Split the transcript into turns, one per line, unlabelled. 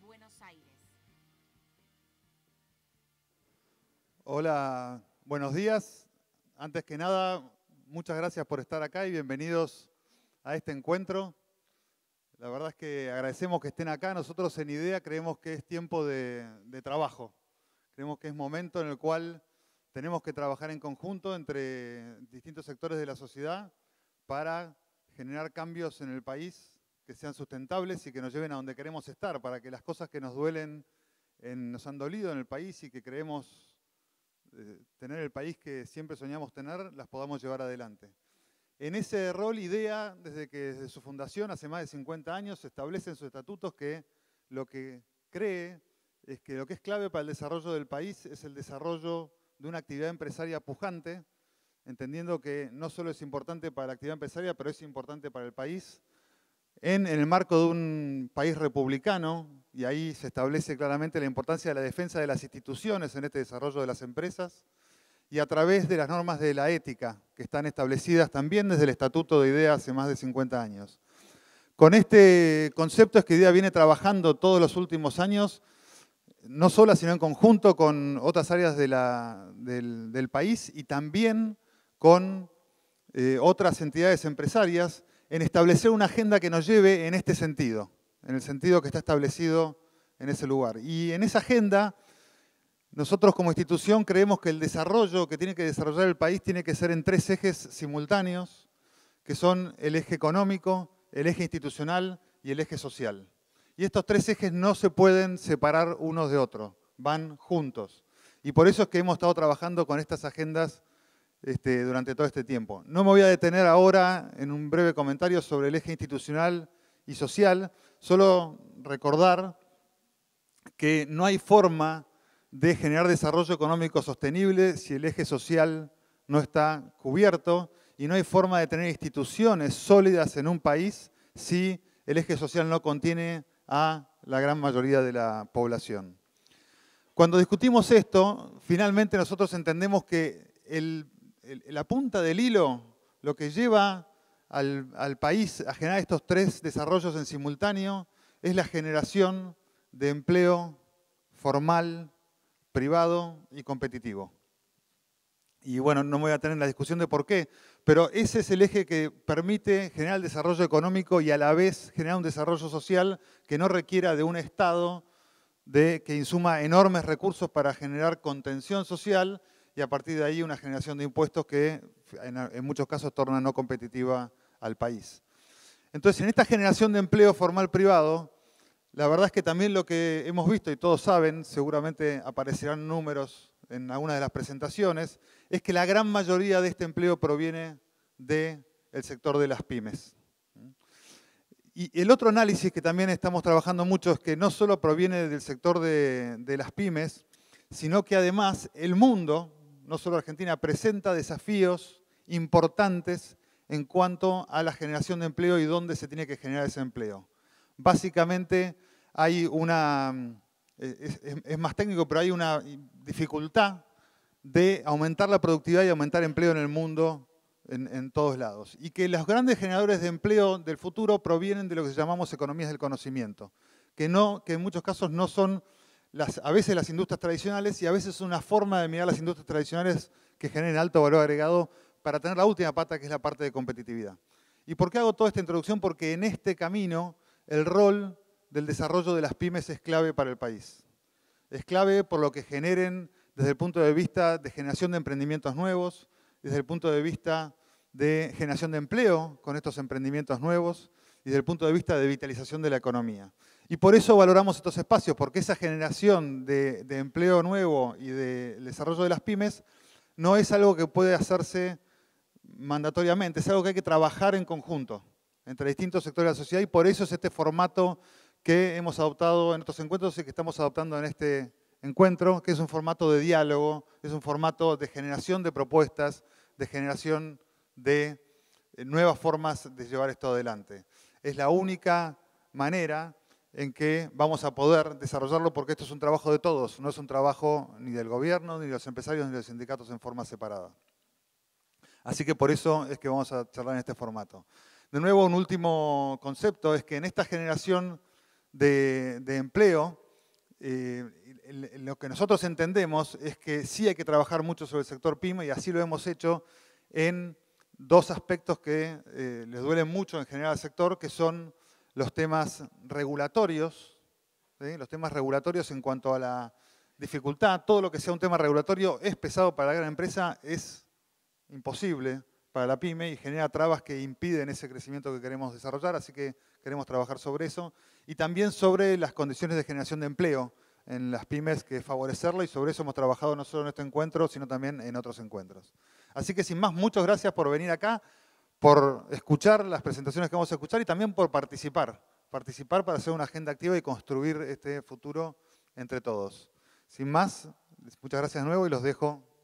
Buenos Aires. Hola, buenos días. Antes que nada, muchas gracias por estar acá y bienvenidos a este encuentro. La verdad es que agradecemos que estén acá. Nosotros en IDEA creemos que es tiempo de trabajo. Creemos que es momento en el cual tenemos que trabajar en conjunto entre distintos sectores de la sociedad para generar cambios en el país que sean sustentables y que nos lleven a donde queremos estar, para que las cosas que nos duelen, nos han dolido en el país y que creemos eh, tener el país que siempre soñamos tener, las podamos llevar adelante. En ese rol, IDEA, desde que desde su fundación hace más de 50 años, se establece en sus estatutos que lo que cree es que lo que es clave para el desarrollo del país es el desarrollo de una actividad empresaria pujante, entendiendo que no solo es importante para la actividad empresaria, pero es importante para el país en, el marco de un país republicano, y ahí se establece claramente la importancia de la defensa de las instituciones en este desarrollo de las empresas, y a través de las normas de la ética, que están establecidas también desde el Estatuto de IDEA hace más de 50 años. Con este concepto es que IDEA viene trabajando todos los últimos años, no sola, sino en conjunto con otras áreas del, país y también con eh, otras entidades empresarias en establecer una agenda que nos lleve en este sentido, en el sentido que está establecido en ese lugar. Y en esa agenda, nosotros como institución creemos que el desarrollo que tiene que desarrollar el país tiene que ser en tres ejes simultáneos, que son el eje económico, el eje institucional y el eje social. Y estos tres ejes no se pueden separar unos de otros, van juntos. Y por eso es que hemos estado trabajando con estas agendas este, durante todo este tiempo. No me voy a detener ahora en un breve comentario sobre el eje institucional y social, solo recordar que no hay forma de generar desarrollo económico sostenible si el eje social no está cubierto y no hay forma de tener instituciones sólidas en un país si el eje social no contiene a la gran mayoría de la población. Cuando discutimos esto, finalmente nosotros entendemos que el la punta del hilo, lo que lleva al, país a generar estos tres desarrollos en simultáneo, es la generación de empleo formal, privado y competitivo. Y bueno, no me voy a tener la discusión de por qué, pero ese es el eje que permite generar el desarrollo económico y a la vez generar un desarrollo social que no requiera de un Estado de, que insuma enormes recursos para generar contención social y a partir de ahí una generación de impuestos que en, muchos casos torna no competitiva al país. Entonces, en esta generación de empleo formal privado, la verdad es que también lo que hemos visto, y todos saben, seguramente aparecerán números en alguna de las presentaciones, es que la gran mayoría de este empleo proviene del sector de las pymes. Y el otro análisis que también estamos trabajando mucho es que no solo proviene del sector de las pymes, sino que además el mundo, no solo Argentina, presenta desafíos importantes en cuanto a la generación de empleo y dónde se tiene que generar ese empleo. Básicamente hay una, eh, es, más técnico, pero hay una dificultad de aumentar la productividad y aumentar empleo en el mundo en, en todos lados. Y que los grandes generadores de empleo del futuro provienen de lo que llamamos economías del conocimiento, que, no, que en muchos casos no son a veces las industrias tradicionales y a veces una forma de mirar las industrias tradicionales que generen alto valor agregado para tener la última pata que es la parte de competitividad. ¿Y por qué hago toda esta introducción? Porque en este camino el rol del desarrollo de las pymes es clave para el país. Es clave por lo que generen desde el punto de vista de generación de emprendimientos nuevos, desde el punto de vista de generación de empleo con estos emprendimientos nuevos y desde el punto de vista de vitalización de la economía. Y por eso valoramos estos espacios, porque esa generación de, empleo nuevo y de desarrollo de las pymes no es algo que puede hacerse mandatoriamente, es algo que hay que trabajar en conjunto entre distintos sectores de la sociedad y por eso es este formato que hemos adoptado en estos encuentros y que estamos adoptando en este encuentro, que es un formato de diálogo, es un formato de generación de propuestas, de generación de eh, nuevas formas de llevar esto adelante. Es la única manera en que vamos a poder desarrollarlo porque esto es un trabajo de todos, no es un trabajo ni del gobierno, ni de los empresarios, ni de los sindicatos en forma separada. Así que por eso es que vamos a charlar en este formato. De nuevo, un último concepto es que en esta generación de, empleo, eh, lo que nosotros entendemos es que sí hay que trabajar mucho sobre el sector PYME y así lo hemos hecho en dos aspectos que eh, les duelen mucho en general al sector, que son los temas regulatorios, los temas regulatorios en cuanto a la dificultad, todo lo que sea un tema regulatorio es pesado para la gran empresa, es imposible para la pyme y genera trabas que impiden ese crecimiento que queremos desarrollar, así que queremos trabajar sobre eso. Y también sobre las condiciones de generación de empleo en las pymes, que favorecerlo, y sobre eso hemos trabajado no solo en este encuentro, sino también en otros encuentros. Así que sin más, muchas gracias por venir acá por escuchar las presentaciones que vamos a escuchar y también por participar, participar para hacer una agenda activa y construir este futuro entre todos. Sin más, muchas gracias de nuevo y los dejo